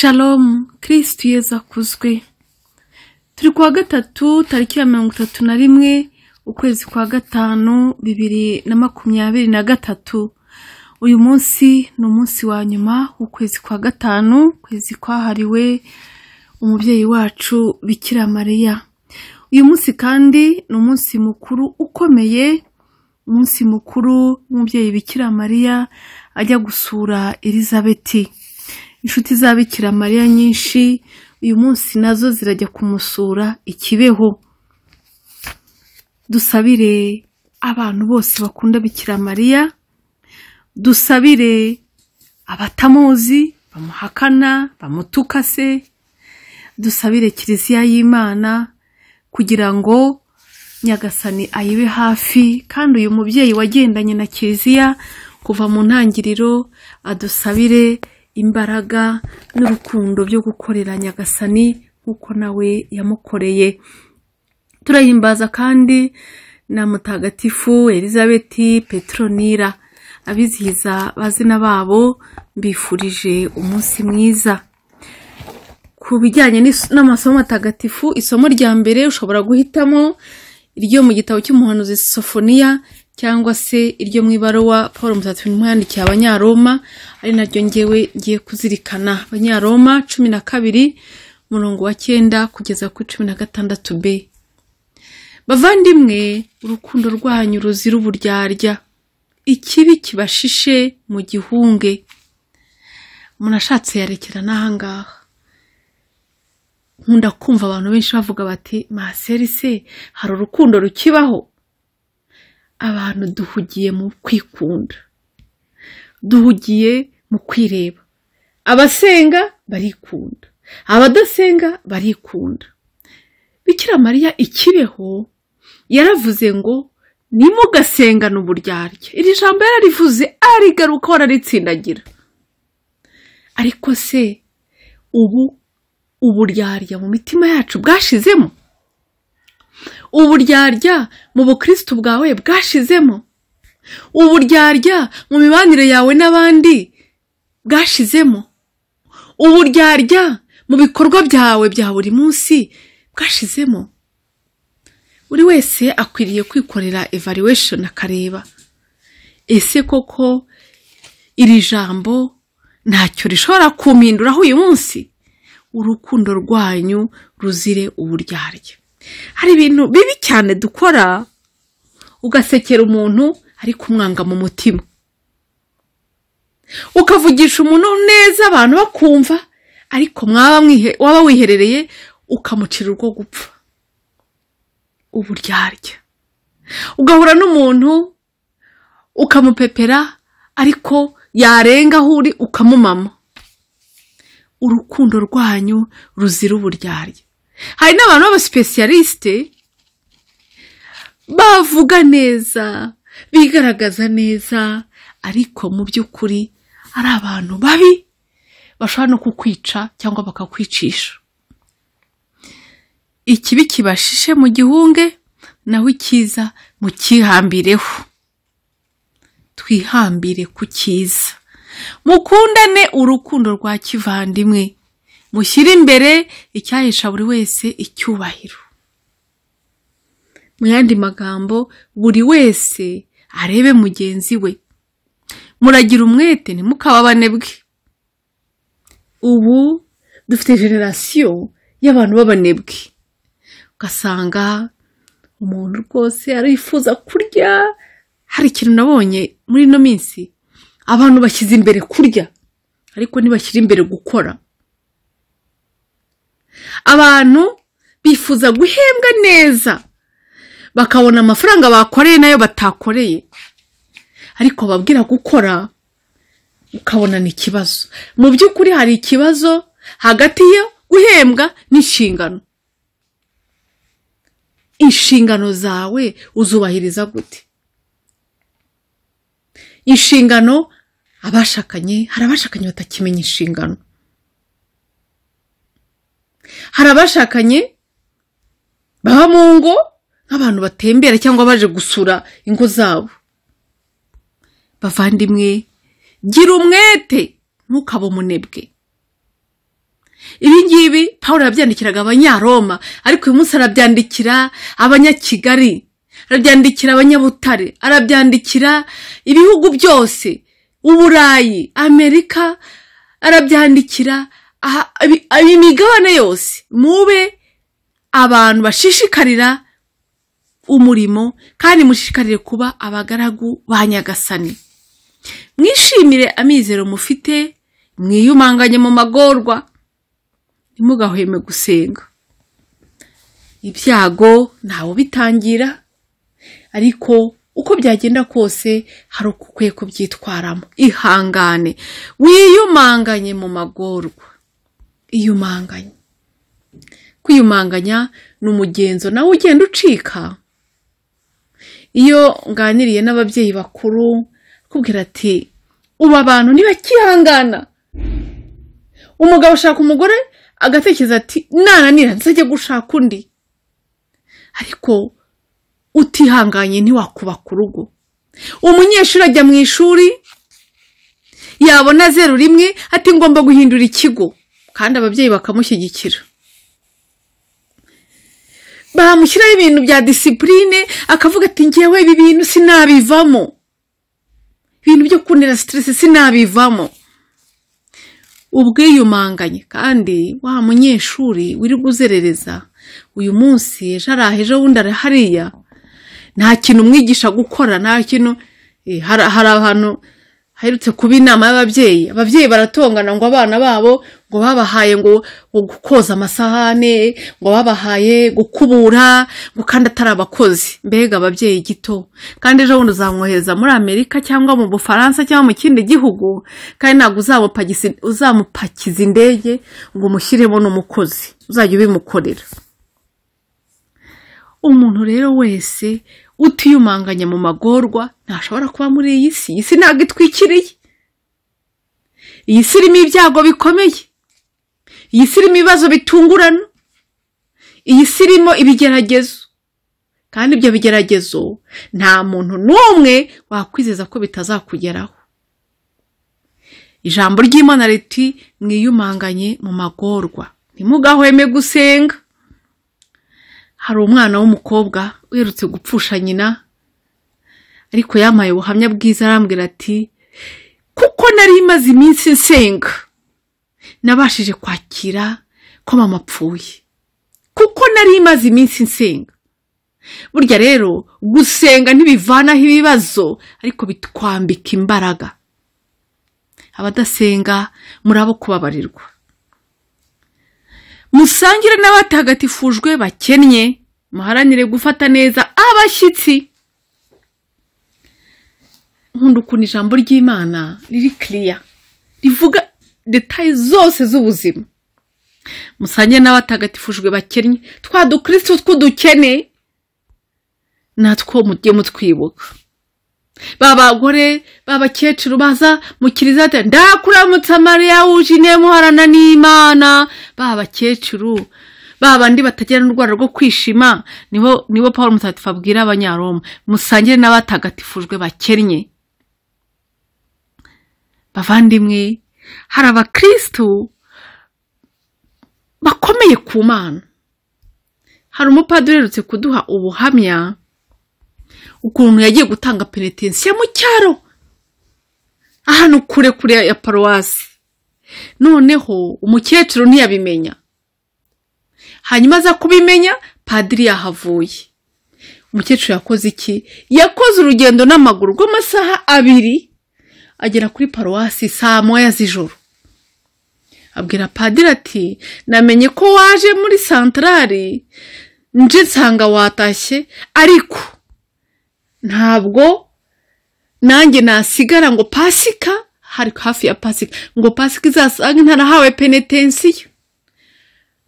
shalomu kirisitu yeza akuzwe turi kuwa gatatu tariki ya mirongo itatu na rimwe ukwezi kwa gatanu bibiri na makumyabiri na gatatu uyu munsi ni umunsi wa nyuma ukwezi kwa gatanu ukwezi kwahariwe umubyeyi wacu bikira mariya uyu munsi kandi ni umunsi mukuru ukomeye umunsi mukuru w'umubyeyi bikira mariya ajya gusura elizabeti inshuti zabikira bikira mariya nyinshi uyu munsi nazo zirajya kumusura ikibeho dusabire abantu bose bakunda bikira mariya dusabire abatamuzi bamuhakana bamutuka se dusabire kiliziya y'imana kugira ngo nyagasani ayibe hafi kandi uyu mubyeyi wagendanye na kiliziya kuva mu ntangiriro adusabire imbaraga n'urukundo byo gukorera nyagasani nk'uko nawe yamukoreye turahimbaza kandi na mutagatifu elizabeth petronira abizihiza bazina babo mbifurije umunsi mwiza ku bijyanye n'amasomo atagatifu isomo rya mbere ushobora guhitamo iryo mu gitabo cy'umuhanuzi sofoniya cyangwa se iryo mu ibaruwa paul musatsi yandikiye abanyaroma ari naryo ngewe ngiye kuzirikana abanyaroma cumi na kabiri umurongo wa cyenda kugeza kuri cumi na gatandatu b bavandimwe urukundo rwanyu ruzira uburyarya ikibi kibashishe mu gihunge umuntu ashatse yarekera n'ahangaha nkunda kumva abantu benshi bavuga bati maseri se hari urukundo rukibaho abantu duhugiye mu kwikunda duhugiye mu kwireba abasenga barikunda abadasenga barikunda bikira mariya ikibeho yaravuze ngo nimugasengane uburyarya iri jambo yararivuze arigaruka wararitsindagira ariko se ubu uburyarya mu mitima yacu bwashizemo uburyarya mu bukristu bwawe bwashizemo uburyarya mu mibanire yawe n'abandi bwashizemo uburyarya mu bikorwa byawe bya buri munsi bwashizemo buri wese akwiriye kwikorera evaluation akareba ese koko iri jambo ntacyo rishobora kumpinduraho uyu munsi urukundo rwanyu ruzire uburyarya hari ibintu bibi cyane dukora ugasekera umuntu ariko umwanga mu mutima ukavugisha umuntu neza abantu bakumva ariko waba wiherereye ukamucira urwo gupfa uburyarya ugahura n'umuntu ukamupepera ariko yarenga aho uri ukamumama urukundo rwanyu ruzira uburyarya hari n'abantu b'abasipesiyalisite bavuga neza bigaragaza neza ariko mu by'ukuri ari abantu babi bashobora no kukwica cyangwa bakakwicisha ikibi kibashishe mu gihunge naho icyiza mu mukihambireho twihambire ku cyiza mukundane urukundo rwa kivandimwe mushyire imbere icyahesha buri wese icyubahiro mu yandi magambo buri wese arebe mugenzi we muragira umwete ntimukababane bwe ubu dufite generasiyo y'abantu b'abanebwe ugasanga umuntu rwose arifuza kurya hari ikintu nabonye muri ino minsi abantu bashyize imbere kurya ariko ntibashyira imbere gukora abantu bifuza guhembwa neza bakabona amafaranga bakoreye n'ayo batakoreye ariko babwira gukora ukabona ni ikibazo mu by'ukuri hari ikibazo hagati yo guhembwa n'inshingano inshingano zawe uzubahiriza gute inshingano abashakanye hari abashakanye batakimenya inshingano hari abashakanye baba mu ngo nk'abantu batembera cyangwa baje gusura ingo zabo bavandimwe gira umwete ntukabe umunebwe ibi ngibi paul yabyandikiraga abanyaroma ariko uyu munsi arabyandikira abanyakigali arabyandikira abanyabutare arabyandikira ibihugu byose uburayi amerika arabyandikira imigabane yose mube abantu bashishikarira umurimo kandi mushishikarire kuba abagaragu ba nyagasani mwishimire amizero mufite mwiyumanganye mu magorwa ntimugahweme gusenga ibyago ntawe bitangira ariko uko byagenda kose hari uko ukwiye kubyitwaramo ihangane wiyumanganye mu magorwa iyumanganya kwiyumanganya ni umugenzo nawe ugenda ucika iyo nganiriye n'ababyeyi bakuru kubwira ati ubu abantu ntibakihangana umugabo ushaka umugore agatekereza ati nananira nzajye gushaka undi ariko utihanganye ntiwakuba ku rugo umunyeshuri ajya mu ishuri yabona zeru rimwe ati ngomba guhindura ikigo kandi ababyeyi bakamushyigikira bamushyiraho ibintu bya disipurine akavuga ati ngewe ibi bintu sinabivamo ibintu byo kunira siteresi sinabivamo ubwiyumanganye kandi wa munyeshuri wirirwa guzerereza uyu munsi ejo araha ejo bundi arahariya nta kintu umwigisha gukora nta kintu eh, hari ahantu haherutse kuba inama y'ababyeyi ababyeyi baratongana ngo abana babo ngo babahaye ngo koza amasahane ngo babahaye gukubura ngo kandi atari abakozi mbega ababyeyi gito kandi ejo bundi uzamwohereza muri amerika cyangwa mu bufaransa cyangwa mu kindi gihugu kandi ntabwo uzamupakiza indege ngo umushyiremo n'umukozi uzajya ubimukorera umuntu rero wese utiyumanganya mu magorwa ntashobora kuba muri iyi si iyi si ntabwo itwikiriye iyi si irimo ibyago bikomeye iyi si irimo ibibazo bitungurana iyi si irimo ibigeragezo kandi ibyo bigeragezo nta muntu n'umwe wakwizeza ko bitazakugeraho ijambo ry'imana riti mwiyumanganye mu magorwa ntimugahweme gusenga hari umwana w'umukobwa uherutse gupfusha nyina ariko yamaye ubuhamya bwiza arambwira ati kuko nari imaze iminsi nsenga nabashije kwakira ko mama apfuye kuko nari imaze iminsi nsenga burya rero gusenga ntibivanaho ibibazo ariko bitwambika imbaraga abadasenga muri abo kubabarirwa musangire n'abatagatifujwe bakennye muharanire gufata neza abashyitsi nkunda ukuntu ijambo ry'imana riri kiriya rivuga detaye zose z'ubuzima musange n'abatagatifujwe bakennye twa dukirisitu tw'udukene natwo mujye mutwibuka ba bagore b'abakecuru baza mu kirizate ndakuramutsa mariya wujine muharana n'imana ba bakecuru ba bandi batagira n'urwara rwo kwishima nibo nibo paul mutagatifu abwira abanyaroma musangire n'abatagatifujwe bakennye bavandimwe hari abakirisitu bakomeye ku mana hari umupadiri uherutse kuduha ubuhamya ukuntu yagiye gutanga penetensiya mu cyaro ahantu kure kure ya paruwasi noneho umukecuru ntiyabimenya hanyuma aza kubimenya padiri yahavuye umukecuru yakoze iki yakoze urugendo n'amaguru rw'amasaha abiri agera kuri paruwasi saa moya z'ijoro abwira padiri ati namenye ko waje muri santarari nje nsanga watashye ariko ntabwo nanjye nasigara ngo pasika hari hafi ya pasika ngo pasika izasange ntarahawe penetensiyo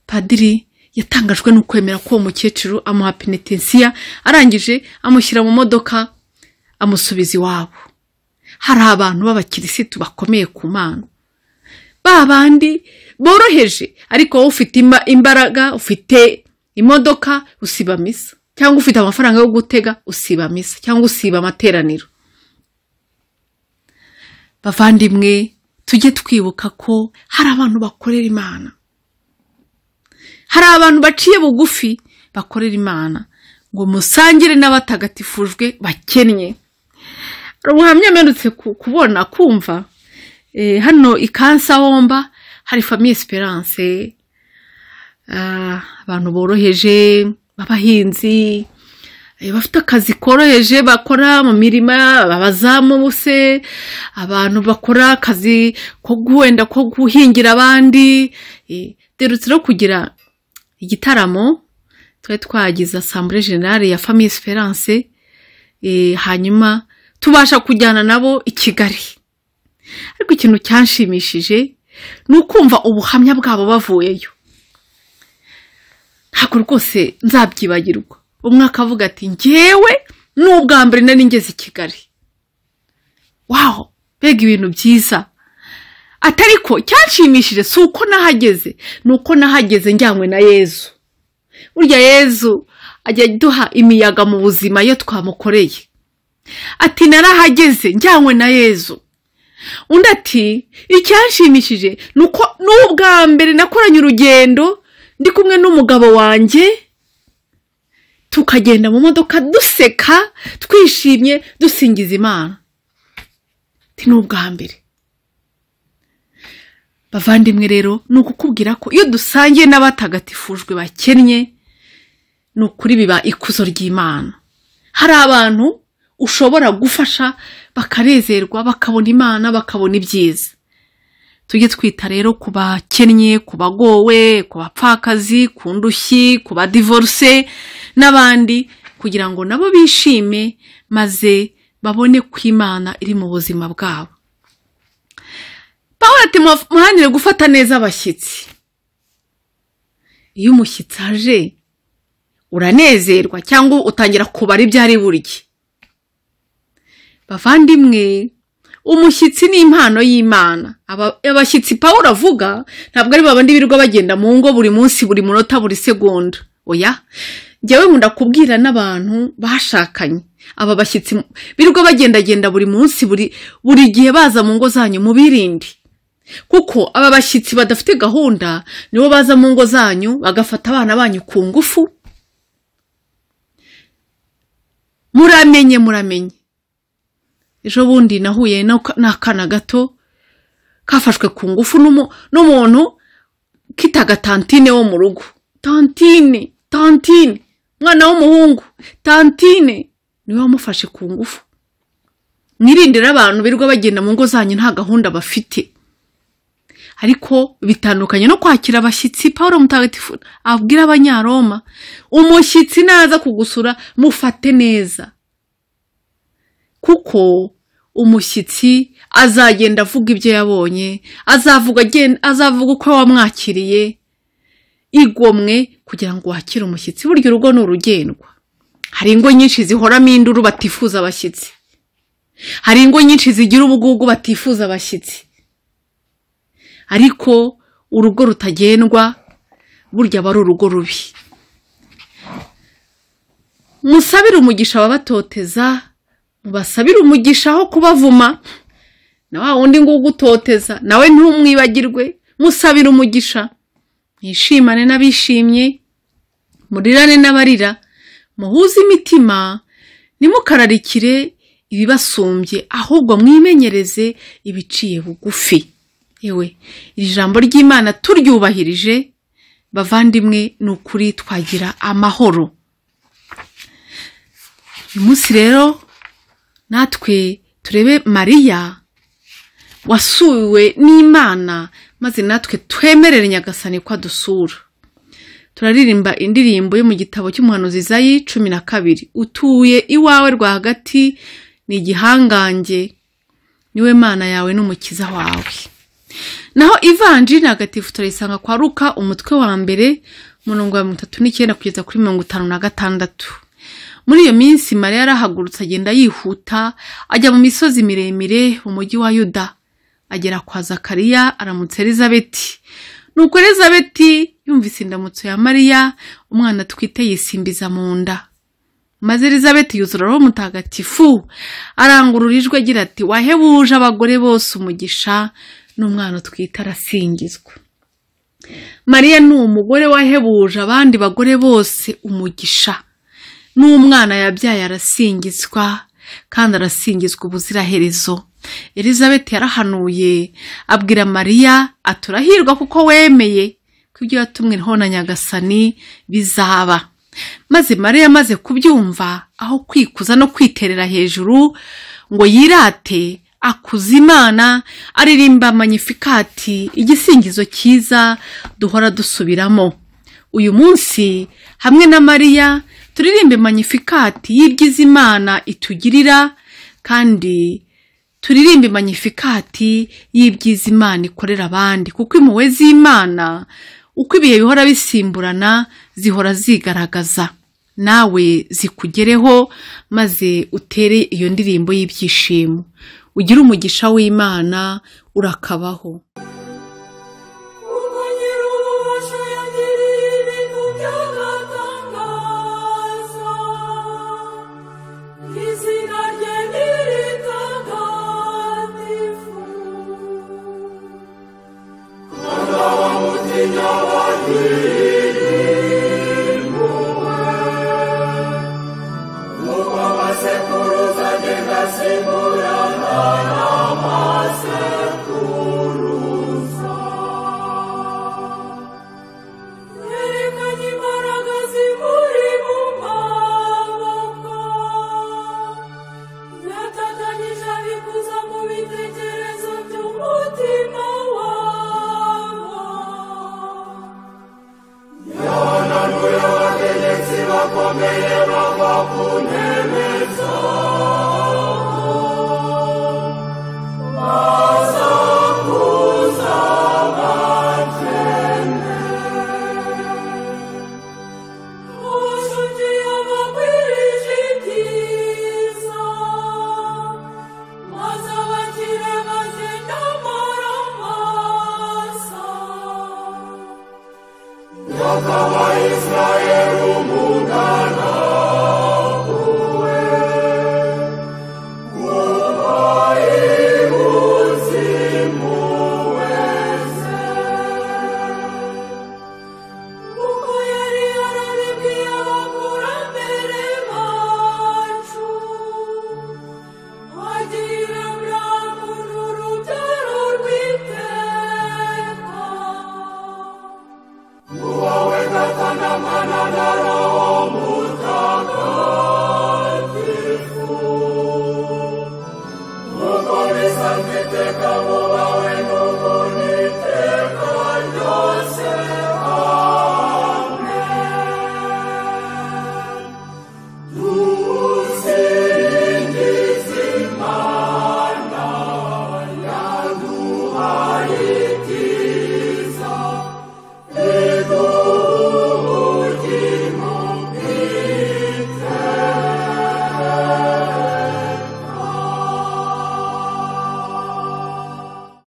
padiri yatangajwe n'ukwemera ko uwo mukecuru amuha penetensiya arangije amushyira mu modoka amusubiza iwabo hari abantu b'abakirisitu bakomeye ku mana ba bandi boroheje ariko wowe ufite imbaraga ufite imodoka usiba misa cyangwa ufite amafaranga yo gutega usiba misa cyangwa usiba amateraniro bavandimwe tujye twibuka ko hari abantu bakorera imana hari abantu baciye bugufi bakorera imana ngo musangire n'abatagatifujwe bakennye ubuhamya mperutse kubona kumva eh, hano i kansawomba hari famiye esperance ah, abantu boroheje b'abahinzi eh, bafite akazi koroheje bakora mu mirima abazamu buse abantu bakora akazi ko wenda ko guhingira abandi eh, derutse no kugira igitaramo twari twagize asambure generale ya famiye esperance hanyuma tubasha kujyana nabo i kigali ariko ikintu cyanshimishije ni ukumva ubuhamya bwabo bavuyeyo ntabwo rwose nzabyibagirwa umwe akavuga ati ngewe ni ubwa mbere nari ngeze i kigali waho mbega ibintu byiza atari ko cyanshimishije si uko nahageze ni uko nahageze njyanywe na yezu burya yezu ajya duha imiyaga mu buzima iyo twamukoreye ati narahageze njyanywe na yezu undi ati icyanshimishije ni uko n'ubwa mbere nakoranye urugendo ndi kumwe n'umugabo wanjye tukagenda mu modoka duseka twishimye dusingiza imana ni nubwa mbere bavandimwe rero ni ukukubwira ko iyo dusangiye n'abatagatifujwe bakennye ni ukuri biba ikuzo ry'imana hari abantu ushobora gufasha bakarezerwa bakabona imana bakabona ibyiza tujye twita rero ku bakennye ku bagowe ku bapfakazi ku ndushyi ku badivoruse n'abandi kugira ngo nabo bishime maze babone ko imana iri mu buzima bwabo ati muhanire gufata neza abashyitsi iyo umushyitsi aje uranezerwa cyangwa utangira kubara ibyo ari burye bavandimwe umushyitsi ni impano y'imana abashyitsi pawuro avuga ntabwo ari babandi birirwa bagenda mu ngo buri munsi buri munota buri segonda oya njyewe nkunda kubwira n'abantu bashakanye aba bashyitsi birirwa bagendagenda buri munsi buri buri gihe baza mu ngo zanyu mu birindi kuko aba bashyitsi badafite gahunda nibo baza mu ngo zanyu bagafata abana banyu ku ngufu muramenye muramenye ejo bundi nahuye n'akana gato kafashwe ku ngufu n'umuntu kitaga tantine wo mu rugo tantine tantine umwana w'umuhungu tantine niwe wamufashe ku ngufu mwirindire abantu birirwa bagenda mu ngo zanyu nta gahunda bafite ariko bitandukanye no kwakira abashyitsi paul mutagatifu abwira abanyaroma umushyitsi naza kugusura mufate neza kuko umushyitsi azagenda avuga ibyo yabonye azavuga uko wamwakiriye igomwe kugira ngo wakire umushyitsi burya urugo ni urugendwa hari ingo nyinshi zihoramo induru batifuza abashyitsi hari ingo nyinshi zigira ubugugu batifuza abashyitsi ariko urugo rutagendwa burya aba ari urugo rubi musabire umugisha ababatoteza ubasabire umugisha aho kubavuma na wa wundi ngo ugutoteza nawe ntumwibagirwe musabire umugisha mwishimane n'abishimye murirane n'abarira muhuze imitima nimukararikire ibibasumbye ahubwo mwimenyereze ibiciye bugufi yewe iri jambo ry'imana turyubahirije bavandimwe ni ukuri twagira amahoro uyu munsi rero natwe turebe mariya wasuwe n'imana maze natwe twemerere nyagasani ko adusura turaririmba indirimbo yo mu gitabo cy'umuhanuzi zayi cumi na kabiri utuye iwawe rwagati ni igihangange niwe mana yawe n'umukiza wawe naho ivanji ntagatifu turayisanga kwa ruka umutwe wa mbere mirongo mirongo itatu n'icyenda kugeza kuri mirongo itanu na gatandatu muri iyo minsi mariya yarahagurutse agenda yihuta ajya mu misozi miremire mu mujyi wa yuda agera kwa zakariya aramutsa elizabeti nuko elizabeti yumvise indamutso ya mariya umwana atwite yisimbiza mu nda maze elizabeth yuzura roho mutagatifu arangurura ijwi agira ati wahebuje abagore bose umugisha n'umwana twita arasingizwa mariya ni umugore wahebuje abandi bagore bose umugisha n'umwana yabyaye arasingizwa kandi arasingizwa ubuziraherezo elizabeth yarahanuye abwira mariya aturahirwa kuko wemeye ko ibyo yatumwe na nyagasani bizaba maze mariya amaze kubyumva aho kwikuza no kwiterera hejuru ngo yirate akuza imana aririmba manyifikati igisingizo cyiza duhora dusubiramo uyu munsi hamwe na mariya turirimbe manyifikati y'ibyiza imana itugirira kandi turirimbe manyifikati y'ibyiza imana ikorera abandi kuko impuhwe z'imana uko ibihe bihora bisimburana zihora zigaragaza nawe zikugereho maze utere iyo ndirimbo y'ibyishimo ugire umugisha w'imana urakabaho wakomelela mas a batlene usutiya bakwilizitiza mazabatile bazendamaromasa yakawa israelu muu God.